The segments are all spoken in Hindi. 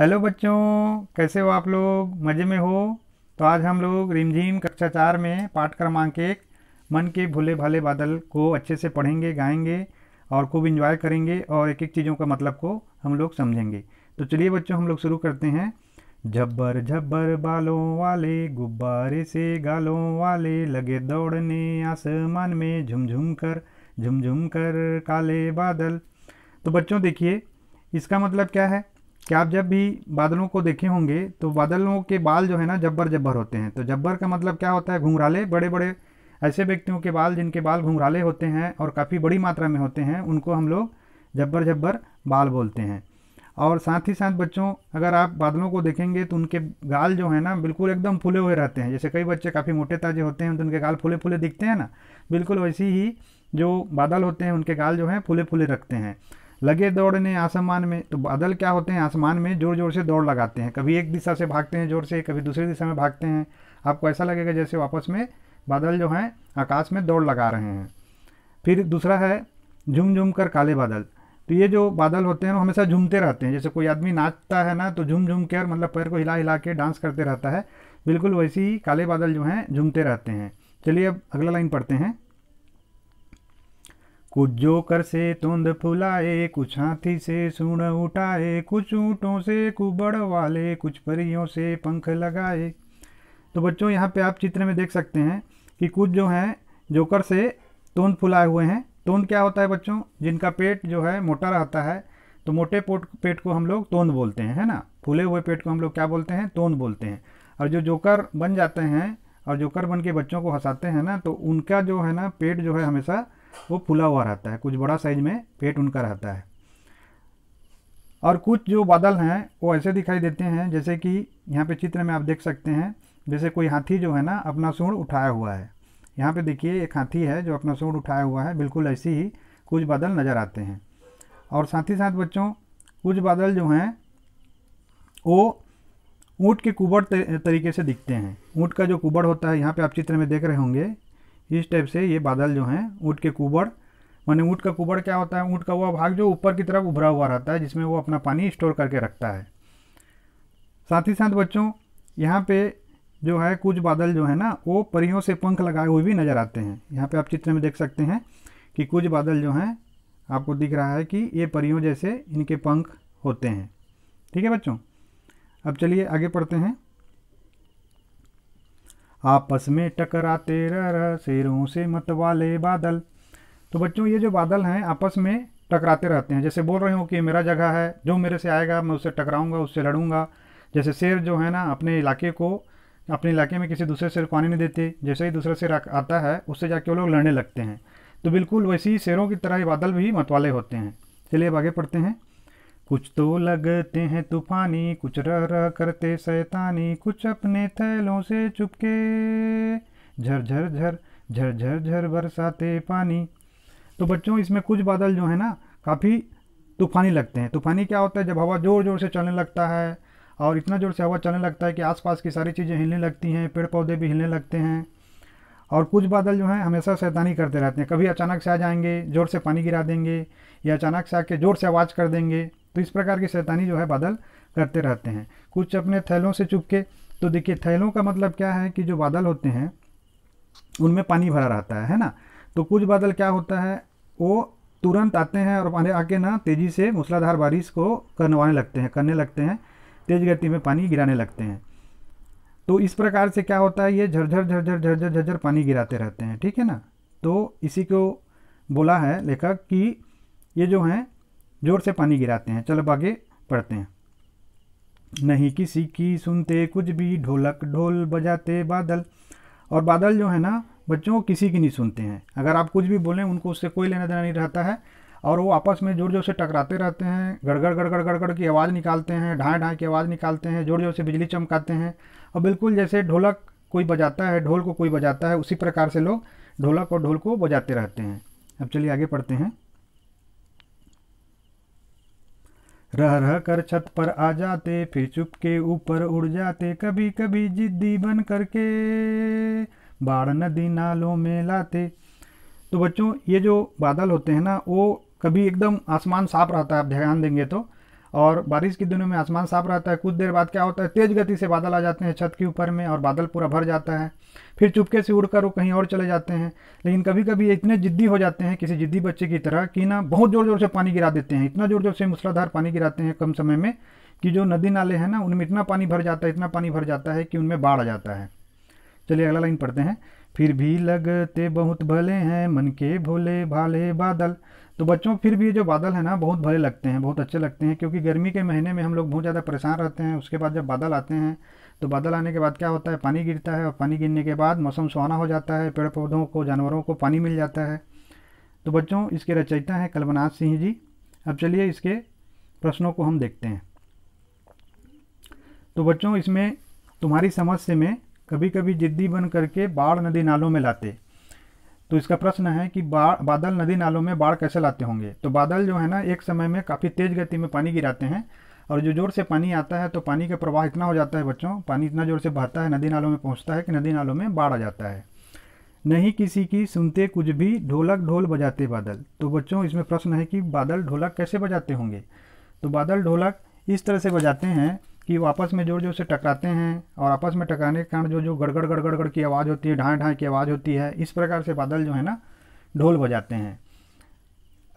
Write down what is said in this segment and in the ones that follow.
हेलो बच्चों कैसे हो आप लोग मज़े में हो तो आज हम लोग रिमझिम कक्षा चार में पाठ क्रमांक एक मन के भूले भाले बादल को अच्छे से पढ़ेंगे गाएंगे और खूब इंजॉय करेंगे और एक एक चीज़ों का मतलब को हम लोग समझेंगे तो चलिए बच्चों हम लोग शुरू करते हैं झब्बर झब्बर बालों वाले गुब्बारे से गालों वाले लगे दौड़ने आसमान में झुमझुम कर झुमझुम कर काले बादल तो बच्चों देखिए इसका मतलब क्या है कि आप जब भी बादलों को देखे होंगे तो बादलों के बाल जो है ना जब्बर जब्बर होते हैं तो जब्बर का मतलब क्या होता है घुंघराले बड़े बड़े ऐसे व्यक्तियों के बाल जिनके बाल घुंघराले होते हैं और काफ़ी बड़ी मात्रा में होते हैं उनको हम लोग जब्बर जब्बर बाल बोलते हैं और साथ ही साथ बच्चों अगर आप बादलों को देखेंगे तो उनके गाल जो है ना बिल्कुल एकदम फूले हुए रहते हैं जैसे कई बच्चे काफ़ी मोटे ताजे होते हैं तो उनके गाल फूले फूले दिखते हैं ना बिल्कुल वैसे ही जो बादल होते हैं उनके गाल जो हैं फूले फूले रखते हैं लगे दौड़ने आसमान में तो बादल क्या होते हैं आसमान में ज़ोर ज़ोर से दौड़ लगाते हैं कभी एक दिशा से भागते हैं ज़ोर से कभी दूसरी दिशा में भागते हैं आपको ऐसा लगेगा जैसे वापस में बादल जो हैं आकाश में दौड़ लगा रहे हैं फिर दूसरा है झुम झुम कर काले बादल तो ये जो बादल होते हैं वो हमेशा झूमते रहते हैं जैसे कोई आदमी नाचता है ना तो झूम झूम कर मतलब पैर को हिला हिला के डांस करते रहता है बिल्कुल वैसे ही काले बादल जो हैं झूमते रहते हैं चलिए अब अगला लाइन पढ़ते हैं कुछ जोकर से तुंद फुलाए कुछ हाथी से सुण उठाए कुछ ऊँटों से कुबड़ वाले कुछ परियों से पंख लगाए तो बच्चों यहाँ पे आप चित्र में देख सकते हैं कि कुछ जो हैं जोकर से तुंद फुलाए हुए हैं तोंद क्या होता है बच्चों जिनका पेट जो है मोटा रहता है तो मोटे पोट पेट को हम लोग तोंद बोलते हैं है ना फूले हुए पेट को हम लोग क्या बोलते हैं तोंद बोलते हैं और जो जोकर बन जाते हैं और जोकर बन के बच्चों को हंसाते हैं ना तो उनका जो है ना पेट जो है हमेशा वो फूला हुआ रहता है कुछ बड़ा साइज में पेट उनका रहता है और कुछ जो बादल हैं वो ऐसे दिखाई देते हैं जैसे कि यहाँ पे चित्र में आप देख सकते हैं जैसे कोई हाथी जो है ना अपना सूढ़ उठाया हुआ है यहाँ पे देखिए एक हाथी है जो अपना सूढ़ उठाया हुआ है बिल्कुल ऐसे ही कुछ बादल नज़र आते हैं और साथ ही साथ बच्चों कुछ बादल जो हैं वो ऊँट के कुबड़ तरीके से दिखते हैं ऊँट का जो कुबड़ होता है यहाँ पर आप चित्र में देख रहे होंगे इस टाइप से ये बादल जो हैं ऊँट के कुबड़ माने ऊँट का कुबड़ क्या होता है ऊँट का हुआ भाग जो ऊपर की तरफ उभरा हुआ रहता है जिसमें वो अपना पानी स्टोर करके रखता है साथ ही साथ बच्चों यहाँ पे जो है कुछ बादल जो है ना वो परियों से पंख लगाए हुए भी नज़र आते हैं यहाँ पे आप चित्र में देख सकते हैं कि कुछ बादल जो हैं आपको दिख रहा है कि ये परियों जैसे इनके पंख होते हैं ठीक है बच्चों अब चलिए आगे पढ़ते हैं आपस में टकराते रह शेरों से मत वाले बादल तो बच्चों ये जो बादल हैं आपस में टकराते रहते हैं जैसे बोल रहे हो कि मेरा जगह है जो मेरे से आएगा मैं उससे टकराऊंगा उससे लड़ूंगा जैसे शेर जो है ना अपने इलाके को अपने इलाके में किसी दूसरे शेर को आने नहीं देते जैसे ही दूसरा शेर आता है उससे जाके वो लोग लड़ने लगते हैं तो बिल्कुल वैसे ही शेरों की तरह ही बादल भी मतवाले होते हैं चलिए अब आगे पढ़ते हैं कुछ तो लगते हैं तूफानी कुछ रह रह करते सैतानी कुछ अपने थैलों से चुपके झरझर झर झरझर झर बरसाते पानी तो बच्चों इसमें कुछ बादल जो है ना काफ़ी तूफानी लगते हैं तूफानी क्या होता है जब हवा ज़ोर ज़ोर से चलने लगता है और इतना ज़ोर से हवा चलने लगता है कि आसपास की सारी चीज़ें हिलने लगती हैं पेड़ पौधे भी हिलने लगते हैं और कुछ बादल जो हैं हमेशा शैतानी करते रहते हैं कभी अचानक से आ जाएंगे ज़ोर से पानी गिरा देंगे या अचानक से आके ज़ोर से आवाज़ कर देंगे तो इस प्रकार की शैतानी जो है बादल करते रहते हैं कुछ अपने थैलों से चुपके तो देखिए थैलों का मतलब क्या है कि जो बादल होते हैं उनमें पानी भरा रहता है है ना तो कुछ बादल क्या होता है वो तुरंत आते हैं और पानी आके ना तेज़ी से मूसलाधार बारिश को करवाने लगते हैं करने लगते हैं तेज़ गति में पानी गिराने लगते हैं तो इस प्रकार से क्या होता है ये झरझर झरझर झरझर झरझर पानी गिराते रहते हैं ठीक है ना तो इसी को बोला है लेखक कि ये जो हैं जोर से पानी गिराते हैं चलो आगे पढ़ते हैं नहीं किसी की सुनते कुछ भी ढोलक ढोल बजाते बादल और बादल जो है ना बच्चों किसी की नहीं सुनते हैं अगर आप कुछ भी बोलें उनको उससे कोई लेना देना नहीं रहता है और वो आपस में जोर जोर से टकराते रहते हैं गड़गड़ गड़गड़ गड़गड़ की आवाज़ निकालते हैं ढाए ढाए की आवाज़ निकालते हैं जोर जोर से बिजली चमकाते हैं और बिल्कुल जैसे ढोलक कोई बजाता है ढोल को कोई बजाता है उसी प्रकार से लोग ढोलक और ढोल को बजाते रहते हैं अब चलिए आगे पढ़ते हैं रह रह कर छत पर आ जाते फिर चुप के ऊपर उड़ जाते कभी कभी जिद्दी बन करके बाढ़ नदी नालों में लाते तो बच्चों ये जो बादल होते हैं ना वो कभी एकदम आसमान साफ रहता है आप ध्यान देंगे तो और बारिश के दिनों में आसमान साफ रहता है कुछ देर बाद क्या होता है तेज गति से बादल आ जाते हैं छत के ऊपर में और बादल पूरा भर जाता है फिर चुपके से उड़कर वो कहीं और चले जाते हैं लेकिन कभी कभी इतने जिद्दी हो जाते हैं किसी जिद्दी बच्चे की तरह कि ना बहुत ज़ोर ज़ोर से पानी गिरा देते हैं इतना ज़ोर ज़ोर से मूसलाधार पानी गिराते हैं कम समय में कि जो नदी नाले हैं ना उनमें इतना पानी भर जाता है इतना पानी भर जाता है कि उनमें बाढ़ आ जाता है चलिए अगला लाइन पढ़ते हैं फिर भी लगते बहुत भले हैं मन के भोले भाले बादल तो बच्चों फिर भी ये जो बादल है ना बहुत भले लगते हैं बहुत अच्छे लगते हैं क्योंकि गर्मी के महीने में हम लोग बहुत ज़्यादा परेशान रहते हैं उसके बाद जब बादल आते हैं तो बादल आने के बाद क्या होता है पानी गिरता है और पानी गिरने के बाद मौसम सुहाना हो जाता है पेड़ पौधों को जानवरों को पानी मिल जाता है तो बच्चों इसके रचयिता हैं कल्पनाथ सिंह जी अब चलिए इसके प्रश्नों को हम देखते हैं तो बच्चों इसमें तुम्हारी समझ से में कभी कभी जिद्दी बन करके बाढ़ नदी नालों में लाते तो इसका प्रश्न है कि बादल नदी नालों में बाढ़ कैसे लाते होंगे तो बादल जो है ना एक समय में काफ़ी तेज़ गति में पानी गिराते हैं और जो जोर से पानी आता है तो पानी का प्रवाह इतना हो जाता है बच्चों पानी इतना जोर से बहता है नदी नालों में पहुँचता है कि नदी नालों में बाढ़ आ जाता है नहीं किसी की सुनते कुछ भी ढोलक ढोल बजाते बादल तो बच्चों इसमें प्रश्न है कि बादल ढोलक कैसे बजाते होंगे तो बादल ढोलक इस तरह से बजाते हैं कि वो आपस में जोर जोर से टकराते हैं और आपस में टकराने के कारण जो जो गड़गड़ गड़गड़ गड़ की आवाज़ होती है ढाई ढाई की आवाज़ होती है इस प्रकार से बादल जो है ना ढोल बजाते हैं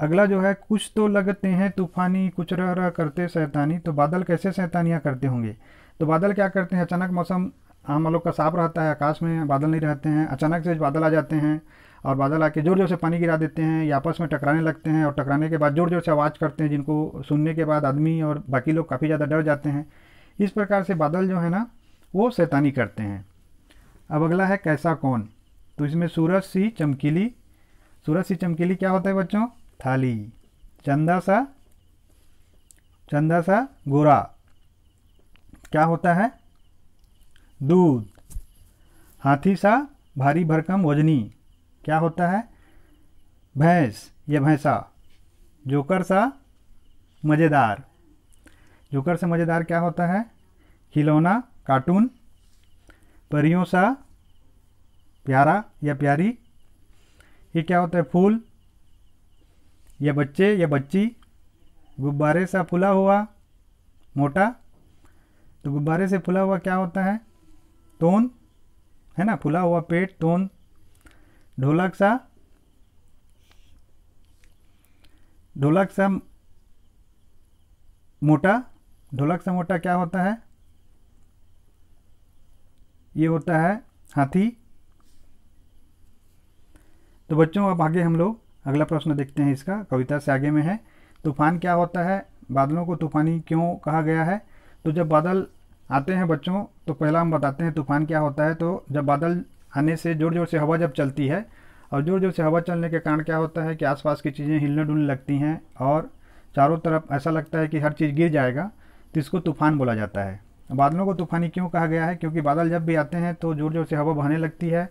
अगला जो है कुछ तो लगते हैं तूफानी कुछ रह रह करते शैतानी तो बादल कैसे शैतानियाँ करते होंगे तो बादल क्या करते हैं अचानक मौसम हम लोग का साफ रहता है आकाश में बादल नहीं रहते हैं अचानक से बादल आ जाते हैं और बादल आके ज़ोर ज़ोर से पानी गिरा देते हैं या आपस में टकराने लगते हैं और टकराने के बाद ज़ोर ज़ोर से आवाज़ करते हैं जिनको सुनने के बाद आदमी और बाकी लोग काफ़ी ज़्यादा डर जाते हैं इस प्रकार से बादल जो है ना वो शैतानी करते हैं अब अगला है कैसा कौन तो इसमें सूरज सी चमकीली सूरज सी चमकीली क्या होता है बच्चों थाली चंदा सा चंदा सा गोरा क्या होता है दूध हाथी सा भारी भरकम वजनी क्या होता है भैंस या भैंसा जोकर सा मज़ेदार जोकर से मज़ेदार क्या होता है खिलौना कार्टून परियों सा प्यारा या प्यारी ये क्या होता है फूल या बच्चे या बच्ची गुब्बारे सा फुला हुआ मोटा तो गुब्बारे से फुला हुआ क्या होता है तोन है ना फुला हुआ पेट तोन ढोलक सा ढोलक सा मोटा ढोलक से मोटा क्या होता है ये होता है हाथी तो बच्चों अब आगे हम लोग अगला प्रश्न देखते हैं इसका कविता से आगे में है तूफान क्या होता है बादलों को तूफानी क्यों कहा गया है तो जब बादल आते हैं बच्चों तो पहला हम बताते हैं तूफान क्या होता है तो जब बादल आने से ज़ोर ज़ोर से हवा जब चलती है और ज़ोर ज़ोर से हवा चलने के कारण क्या होता है कि आसपास की चीज़ें हिलने डुलने लगती हैं और चारों तरफ ऐसा लगता है कि हर चीज़ गिर जाएगा तो इसको तूफान बोला जाता है बादलों को तूफानी क्यों कहा गया है क्योंकि बादल जब भी आते हैं तो ज़ोर ज़ोर से हवा बहने लगती है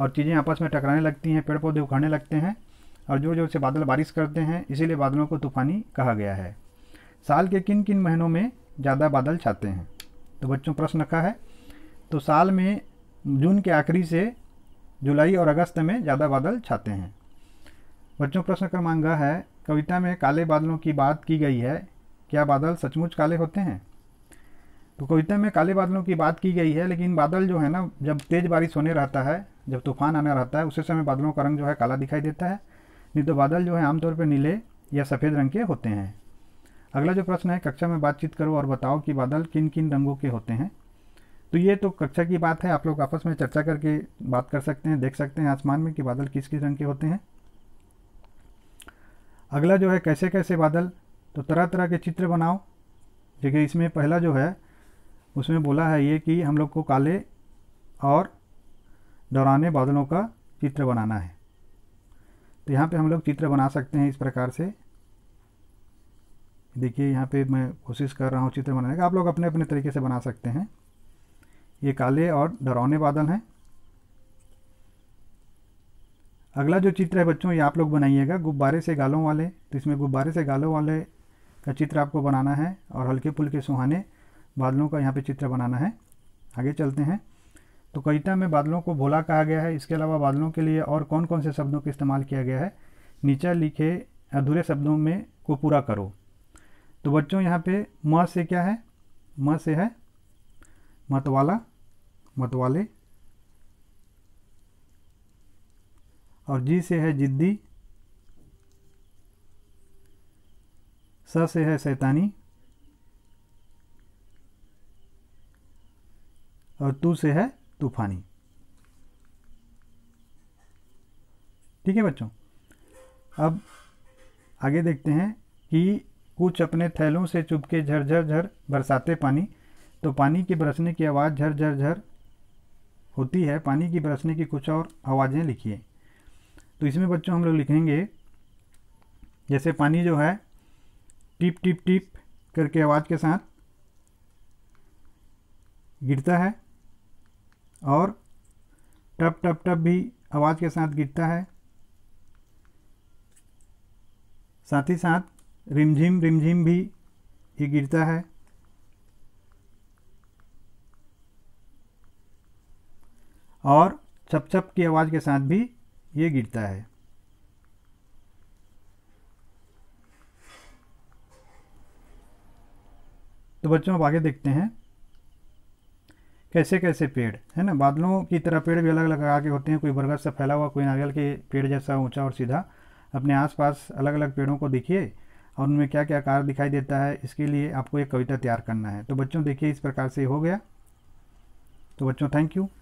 और चीज़ें आपस में टकराने लगती हैं पेड़ पौधे उखड़ने लगते हैं और ज़ोर ज़ोर से बादल बारिश करते हैं इसीलिए बादलों को तूफानी कहा गया है साल के किन किन महीनों में ज़्यादा बादल छाते हैं तो बच्चों प्रश्न रखा है तो साल में जून के आखिरी से जुलाई और अगस्त में ज़्यादा बादल छाते हैं बच्चों प्रश्न क्रमांक है कविता में काले बादलों की बात की गई है क्या बादल सचमुच काले होते हैं तो कविता में काले बादलों की बात की गई है लेकिन बादल जो है ना जब तेज़ बारिश होने रहता है जब तूफान आने रहता है उसी समय बादलों का रंग जो है काला दिखाई देता है नहीं तो बादल जो है आमतौर पर नीले या सफ़ेद रंग के होते हैं अगला जो प्रश्न है कक्षा में बातचीत करो और बताओ कि बादल किन किन रंगों के होते हैं तो ये तो कक्षा की बात है आप लोग आपस में चर्चा करके बात कर सकते हैं देख सकते हैं आसमान में कि बादल किस किस रंग के होते हैं अगला जो है कैसे कैसे बादल तो तरह तरह के चित्र बनाओ देखिए इसमें पहला जो है उसमें बोला है ये कि हम लोग को काले और डराने बादलों का चित्र बनाना है तो यहाँ पे हम लोग चित्र बना सकते हैं इस प्रकार से देखिए यहाँ पे मैं कोशिश कर रहा हूँ चित्र बनाने का आप लोग अपने अपने तरीके से बना सकते हैं ये काले और डरावने बादल हैं अगला जो चित्र है बच्चों ये आप लोग बनाइएगा गुब्बारे से गालों वाले तो इसमें गुब्बारे से गालों वाले का चित्र आपको बनाना है और हल्के फुल्के सुहाने बादलों का यहाँ पे चित्र बनाना है आगे चलते हैं तो कविता में बादलों को भोला कहा गया है इसके अलावा बादलों के लिए और कौन कौन से शब्दों का इस्तेमाल किया गया है नीचा लिखे अधूरे शब्दों में को पूरा करो तो बच्चों यहाँ पे म से क्या है म से है मतवाला मतवाले और जी से है जिद्दी स से है सैतानी और तू से है तूफानी ठीक है बच्चों अब आगे देखते हैं कि कुछ अपने थैलों से चुपके झरझर झर बरसाते पानी तो पानी के बरसने की आवाज़ झरझर झर होती है पानी की बरसने की कुछ और आवाज़ें लिखिए तो इसमें बच्चों हम लोग लिखेंगे जैसे पानी जो है टिप टिप टिप करके आवाज़ के साथ गिरता है और टप टप टप भी आवाज़ के साथ गिरता है साथ ही साथ रिमझिम रिमझिम भी ये गिरता है और चप चप की आवाज़ के साथ भी ये गिरता है तो बच्चों आप आगे देखते हैं कैसे कैसे पेड़ है ना बादलों की तरह पेड़ भी अलग अलग आगे होते हैं कोई बरगद सा फैला हुआ कोई नारियल के पेड़ जैसा ऊंचा और सीधा अपने आसपास अलग अलग पेड़ों को देखिए और उनमें क्या क्या आकार दिखाई देता है इसके लिए आपको एक कविता तैयार करना है तो बच्चों देखिए इस प्रकार से हो गया तो बच्चों थैंक यू